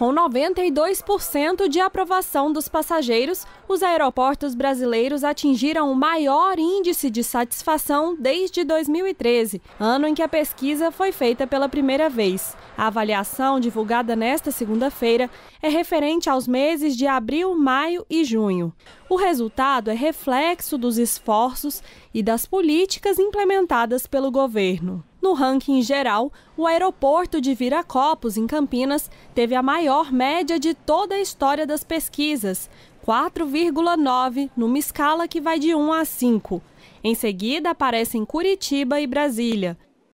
Com 92% de aprovação dos passageiros, os aeroportos brasileiros atingiram o maior índice de satisfação desde 2013, ano em que a pesquisa foi feita pela primeira vez. A avaliação, divulgada nesta segunda-feira, é referente aos meses de abril, maio e junho. O resultado é reflexo dos esforços e das políticas implementadas pelo governo. No ranking geral, o aeroporto de Viracopos, em Campinas, teve a maior média de toda a história das pesquisas, 4,9, numa escala que vai de 1 a 5. Em seguida, aparecem Curitiba e Brasília.